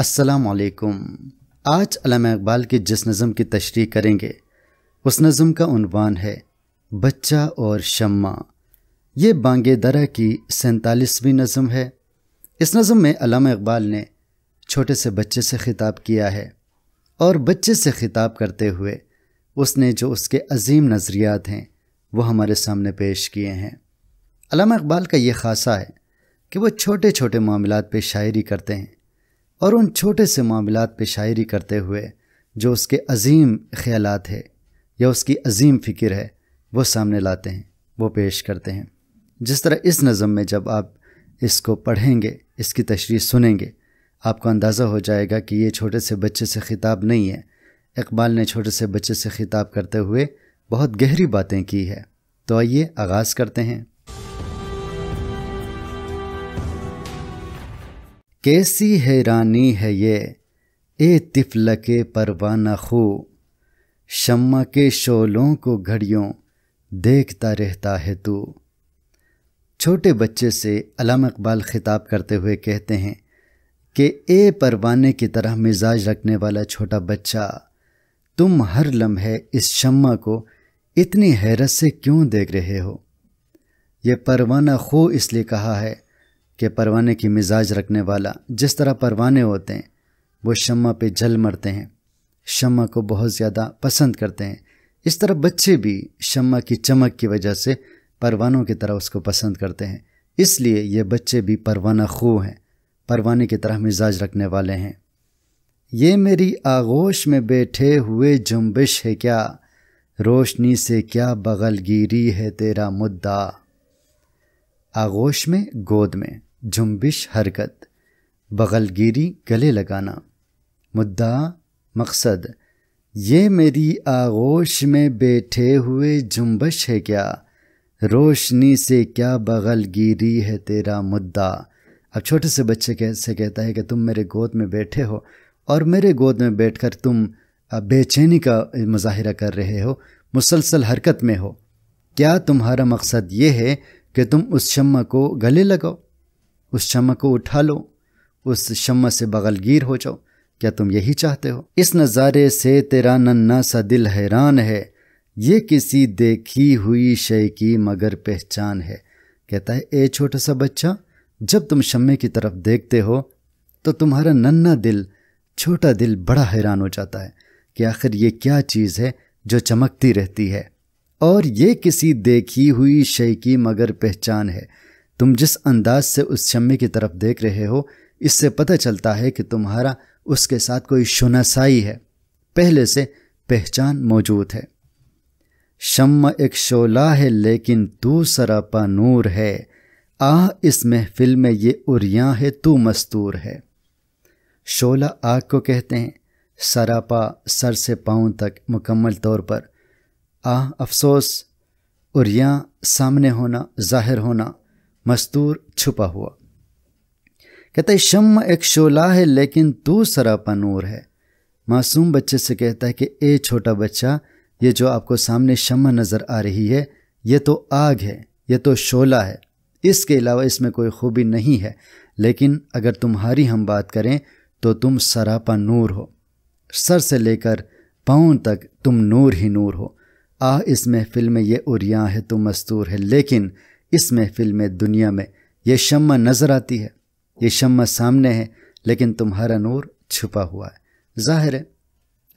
असलकुम आज अलामा इकबाल के जिस नज़म की तशरी करेंगे उस नज़म का उनवान है बच्चा और शम्मा ये बांगे दरा की सैंतालीसवीं नज़म है इस नज़म में अलामा इकबाल ने छोटे से बच्चे से ख़िताब किया है और बच्चे से ख़िताब करते हुए उसने जो उसके अजीम नज़रियात हैं वो हमारे सामने पेश किए हैं अलामा इकबाल का ये खासा है कि वो छोटे छोटे मामलों पे शायरी करते हैं और उन छोटे से मामलात पे शायरी करते हुए जो उसके अजीम ख्याल है या उसकी अजीम फ़िक्र है वो सामने लाते हैं वो पेश करते हैं जिस तरह इस नज़म में जब आप इसको पढ़ेंगे इसकी तशरी सुनेंगे आपको अंदाज़ा हो जाएगा कि ये छोटे से बच्चे से ख़िताब नहीं है इकबाल ने छोटे से बच्चे से ख़िताब करते हुए बहुत गहरी बातें की है तो आइए आगाज़ करते हैं कैसी हैरानी है ये ए तिफल के परवाना खो शम्मा के शोलों को घड़ियों देखता रहता है तू छोटे बच्चे से अलाम इकबाल ख़िताब करते हुए कहते हैं कि ए परवाने की तरह मिजाज रखने वाला छोटा बच्चा तुम हर लम्हे इस शम्मा को इतनी हैरत से क्यों देख रहे हो यह परवाना खो इसलिए कहा है के परवाने की मिजाज रखने वाला जिस तरह परवाने होते हैं वो शम्मा पे जल मरते हैं शम्मा को बहुत ज़्यादा पसंद करते हैं इस तरह बच्चे भी शम्मा की चमक की वजह से परवानों की तरह उसको पसंद करते हैं इसलिए ये बच्चे भी परवाना खो हैं परवाने की तरह मिजाज रखने वाले हैं ये मेरी आगोश में बैठे हुए जुम्बिश है क्या रोशनी से क्या बगलगिरी है तेरा मुद्दा आगोश में गोद में जुम्बिश हरकत बगलगिरी गले लगाना मुद्दा मकसद ये मेरी आगोश में बैठे हुए जुम्बश है क्या रोशनी से क्या बगलगिरी है तेरा मुद्दा अब छोटे से बच्चे कैसे कहता है कि तुम मेरे गोद में बैठे हो और मेरे गोद में बैठकर तुम बेचैनी का मुजाहरा कर रहे हो मुसलसल हरकत में हो क्या तुम्हारा मकसद ये है कि तुम उस शम्मा को गले लगाओ उस शम को उठा लो उस शम से बगलगीर हो जाओ क्या तुम यही चाहते हो इस नज़ारे से तेरा नन्ना सा दिल हैरान है ये किसी देखी हुई शय की मगर पहचान है कहता है ए छोटा सा बच्चा जब तुम शम्मे की तरफ देखते हो तो तुम्हारा नन्ना दिल छोटा दिल बड़ा हैरान हो जाता है कि आखिर ये क्या चीज़ है जो चमकती रहती है और ये किसी देखी हुई शय की मगर पहचान है तुम जिस अंदाज से उस शम्मी की तरफ देख रहे हो इससे पता चलता है कि तुम्हारा उसके साथ कोई शुनासाई है पहले से पहचान मौजूद है शम एक शोला है लेकिन तू सरापा नूर है आ इस महफिल में ये उरिया है तू मस्तूर है शोला आग को कहते हैं सरापा सर से पाँव तक मुकम्मल तौर पर आ अफसोस उरिया सामने होना जाहिर होना मस्तूर छुपा हुआ कहता है शम एक शोला है लेकिन तू सरापा नूर है मासूम बच्चे से कहता है कि ए छोटा बच्चा ये जो आपको सामने शम नज़र आ रही है ये तो आग है ये तो शोला है इसके अलावा इसमें कोई खूबी नहीं है लेकिन अगर तुम्हारी हम बात करें तो तुम सरापा नूर हो सर से लेकर पाँव तक तुम नूर ही नूर हो आह इस महफिल में ये उरिया है तुम तो मस्तूर है लेकिन इस महफिल में दुनिया में यह शम्मा नज़र आती है ये शम्मा सामने है लेकिन तुम्हारा नूर छुपा हुआ है ज़ाहिर है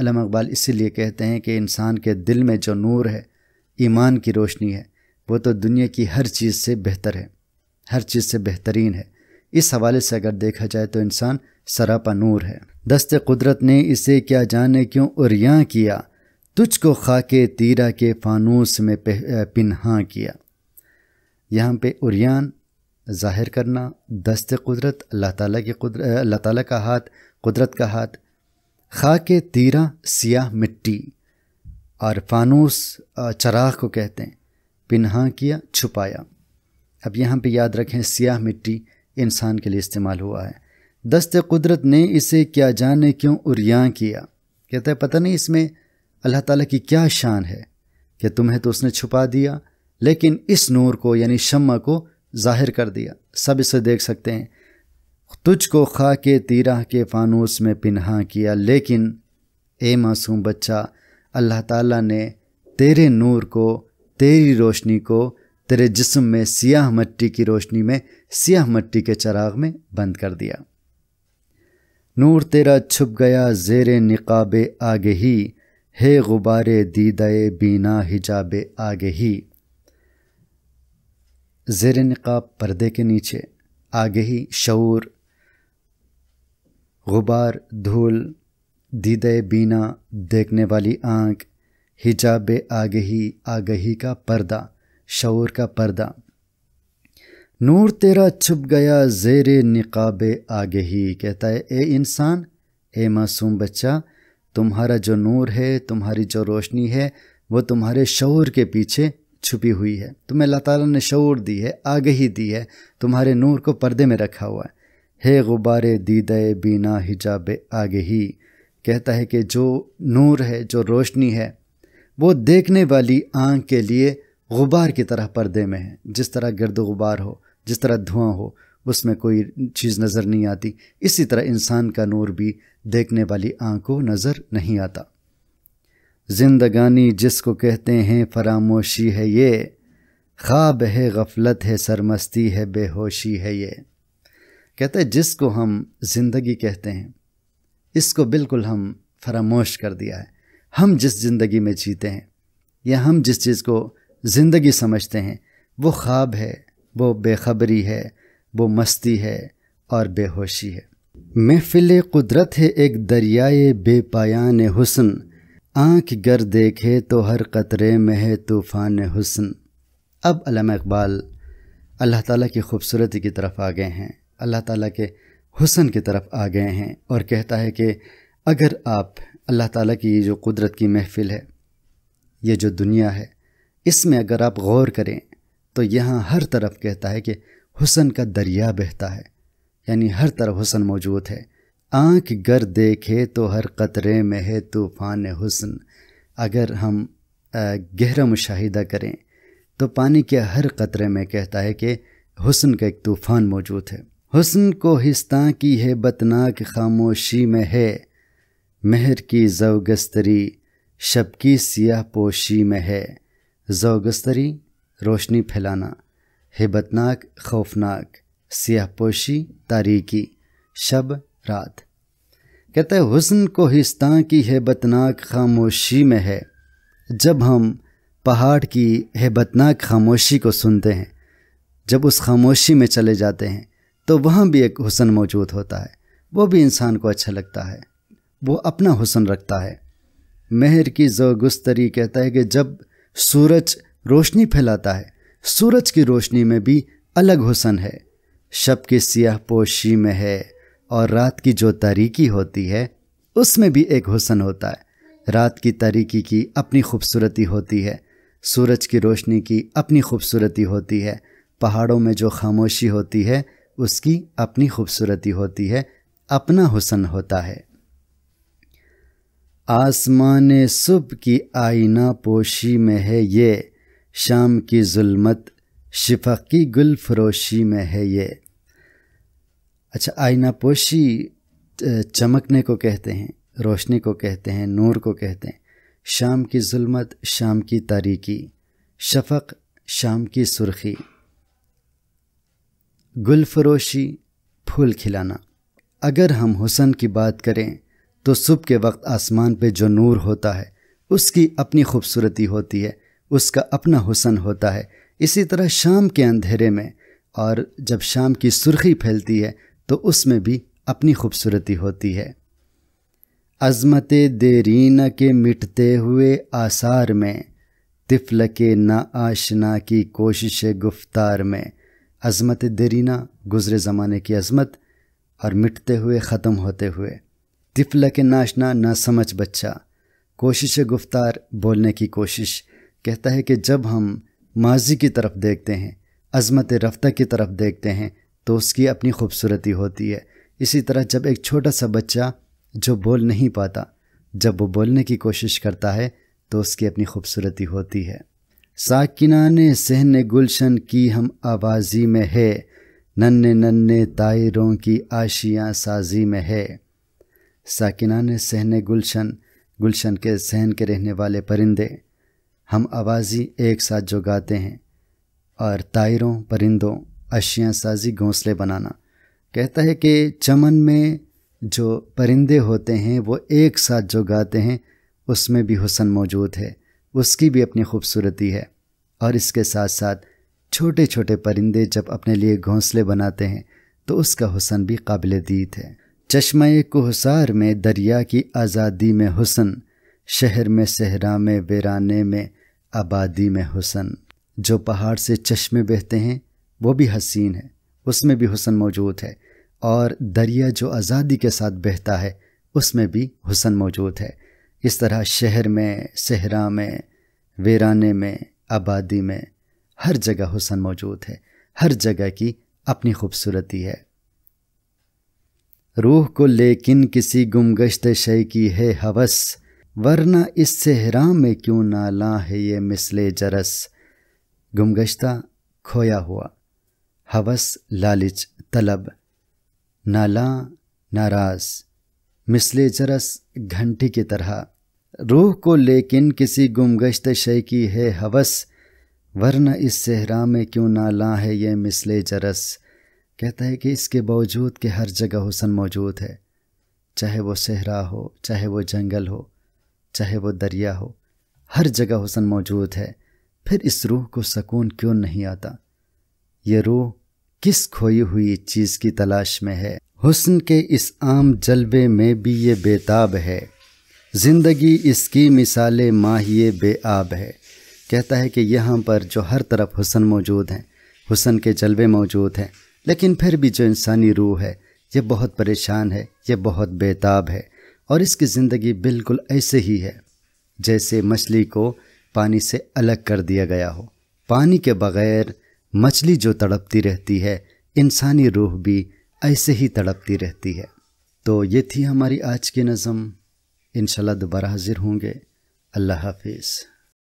अलम अकबाल इसीलिए कहते हैं कि इंसान के दिल में जो नूर है ईमान की रोशनी है वो तो दुनिया की हर चीज़ से बेहतर है हर चीज़ से बेहतरीन है इस हवाले से अगर देखा जाए तो इंसान सरापा नूर है दस्त कुदरत ने इसे क्या जाने क्यों और किया तुझको खाके तीरा के फानूस में पिनहा किया यहाँ पे उरियान ज़ाहिर करना दस्त कुदरत अल्लाह ताला की अल्लाह ताला का हाथ कुदरत का हाथ खा के तीरा सियाह मिट्टी और फानूस चराग को कहते हैं पिन्हा किया छुपाया अब यहाँ पे याद रखें सियाह मिट्टी इंसान के लिए इस्तेमाल हुआ है दस्त कुदरत ने इसे क्या जाने क्यों उरियाँ किया कहता है पता नहीं इसमें अल्लाह ताला की क्या शान है कि तुम्हें तो उसने छुपा दिया लेकिन इस नूर को यानी शम्मा को जाहिर कर दिया सब इसे देख सकते हैं तुझको खा के तीरा के फानूस में पिन्हा किया लेकिन ए मासूम बच्चा अल्लाह ताला ने तेरे नूर को तेरी रोशनी को तेरे जिस्म में सियाह मट्टी की रोशनी में सियाह मट्टी के चराग में बंद कर दिया नूर तेरा छुप गया जेर निकाब आगे ही हे गुबारे दीदाए बीना हिजाब आगे ही जेर नक़ाब पर्दे के नीचे आगे ही शूर गुबार धूल दीदे बीना देखने वाली आँख हिजाब आगही आगही का पर्दा शूर का पर्दा नूर तेरा छुप गया जेर निकाब आगे ही कहता है ए इंसान ए मासूम बच्चा तुम्हारा जो नूर है तुम्हारी जो रोशनी है वो तुम्हारे शौर के पीछे छुपी हुई है तुम्हें अल्लाह ताला ने शूर दी है आगही दी है तुम्हारे नूर को पर्दे में रखा हुआ है हे गुबार दीदे बीना हिजाब आगही कहता है कि जो नूर है जो रोशनी है वो देखने वाली आँख के लिए गुबार की तरह पर्दे में है जिस तरह गर्द गुबार हो जिस तरह धुआं हो उसमें कोई चीज़ नज़र नहीं आती इसी तरह इंसान का नूर भी देखने वाली आँख को नज़र नहीं आता जिंदगानी जिसको कहते हैं फरामोशी है ये ख्वाब है गफलत है सरमस्ती है बेहोशी है ये कहते हैं जिसको हम ज़िंदगी कहते हैं इसको बिल्कुल हम फरामोश कर दिया है हम जिस ज़िंदगी में जीते हैं या हम जिस चीज़ को ज़िंदगी समझते हैं वो ख्वाब है वो बेखबरी है वो मस्ती है और बेहोशी है महफिल कुदरत है एक दरियाए बेपायान हुसन आँख गर देखे तो हर कतरे में है तूफ़ान हुसन अब इकबाल अल्लाह ताला की खूबसूरती की तरफ आ गए हैं अल्लाह ताला के हुसन की तरफ आ गए हैं और कहता है कि अगर आप अल्लाह ताला की ये जो कुदरत की महफिल है ये जो दुनिया है इसमें अगर आप गौर करें तो यहाँ हर तरफ कहता है कि हुसन का दरिया बहता है यानी हर तरफ हुसन मौजूद है आंख गर देखे तो हर कतरे में है तूफ़ान हुसन अगर हम गहरा मुशाहिदा करें तो पानी के हर कतरे में कहता है कि हुसन का एक तूफ़ान मौजूद है हुसन को हिस्तां की है बतनाक खामोशी में है महर की जवगस्तरी शब की सियाह पोशी में है जवगस्तरी रोशनी फैलाना हिबतनाक खौफनाक सियाह पोशी तारीकी शब रात कहते हैं हुसन को हिस्तान की हैबतनाक खामोशी में है जब हम पहाड़ की हैबतनाक खामोशी को सुनते हैं जब उस खामोशी में चले जाते हैं तो वहाँ भी एक हुसन मौजूद होता है वो भी इंसान को अच्छा लगता है वो अपना हुसन रखता है मेहर की जो गुस्तरी कहता है कि जब सूरज रोशनी फैलाता है सूरज की रोशनी में भी अलग हुसन है शब की सियाह पोशी में है और रात की जो तारीकी होती है उसमें भी एक हुसन होता है रात की तारीकी की अपनी खूबसूरती होती है सूरज की रोशनी की अपनी खूबसूरती होती है पहाड़ों में जो खामोशी होती है उसकी अपनी खूबसूरती होती है अपना हुसन होता है आसमान सुबह की आईना पोशी में है ये शाम की जुल्मत शिफ़ गुल फरोशी में है ये अच्छा आईना पोशी चमकने को कहते हैं रोशनी को कहते हैं नूर को कहते हैं शाम की जुल्मत शाम की तारीकी शफक शाम की सुर्खी गुलफरोशी फूल खिलाना अगर हम हुसन की बात करें तो सुबह के वक्त आसमान पे जो नूर होता है उसकी अपनी खूबसूरती होती है उसका अपना हुसन होता है इसी तरह शाम के अंधेरे में और जब शाम की सुर्खी फैलती है तो उसमें भी अपनी खूबसूरती होती है अजमत देरीन के मिटते हुए आसार में तिफल के ना आशना की कोशिश गुफ्तार में अजमत देरीना गुज़रे ज़माने की अजमत और मिटते हुए ख़त्म होते हुए तिफल के नाशना ना समझ बच्चा कोशिश गुफ्तार बोलने की कोशिश कहता है कि जब हम माजी की तरफ देखते हैं अजमत रफ्तार की तरफ देखते हैं तो उसकी अपनी खूबसूरती होती है इसी तरह जब एक छोटा सा बच्चा जो बोल नहीं पाता जब वो बोलने की कोशिश करता है तो उसकी अपनी खूबसूरती होती है ने सहन गुलशन की हम आवाज़ी में है नन्ने नन्ने तायरों की आशियाँ साजी में है ने सहन गुलशन गुलशन के सहन के रहने वाले परिंदे हम आवाज़ी एक साथ जो गाते हैं और तायरों परिंदों अशिया साजी घोंसले बनाना कहता है कि चमन में जो परिंदे होते हैं वो एक साथ जो गाते हैं उसमें भी हुसन मौजूद है उसकी भी अपनी खूबसूरती है और इसके साथ साथ छोटे छोटे परिंदे जब अपने लिए घोंसले बनाते हैं तो उसका हुसन भी काबिल दीद है चश्मे कोहसार में दरिया की आज़ादी में हुसन शहर में सहरा में वीराने में आबादी में हुसन जो पहाड़ से चश्मे बहते हैं वो भी हसीन है उसमें भी हुसन मौजूद है और दरिया जो आज़ादी के साथ बहता है उसमें भी हुसन मौजूद है इस तरह शहर में सहरा में वीराने में आबादी में हर जगह हुसन मौजूद है हर जगह की अपनी खूबसूरती है रूह को लेकिन किसी गुमगश्त शय की है हवस वरना इस सहरा में क्यों नाला है ये मिसले जरस गुमगश्ता खोया हुआ हवस लालच तलब नाला नाराज मिसले जरस घंटी की तरह रूह को लेकिन किसी गुमगश्त शय की है हवस वरना इस सहरा में क्यों नाला है ये मिसले जरस कहता है कि इसके बावजूद के हर जगह हुसन मौजूद है चाहे वो सहरा हो चाहे वो जंगल हो चाहे वो दरिया हो हर जगह हुसन मौजूद है फिर इस रूह को सकून क्यों नहीं आता ये रूह किस खोई हुई चीज़ की तलाश में है हुस्न के इस आम जलवे में भी ये बेताब है ज़िंदगी इसकी मिसाल माहिए बेआब है कहता है कि यहाँ पर जो हर तरफ हुसन मौजूद हैं हुसन के जलवे मौजूद हैं लेकिन फिर भी जो इंसानी रूह है ये बहुत परेशान है ये बहुत बेताब है और इसकी ज़िंदगी बिल्कुल ऐसे ही है जैसे मछली को पानी से अलग कर दिया गया हो पानी के बग़ैर मछली जो तड़पती रहती है इंसानी रूह भी ऐसे ही तड़पती रहती है तो ये थी हमारी आज की नज़म इन दोबारा हाजिर होंगे अल्लाह हाफिज़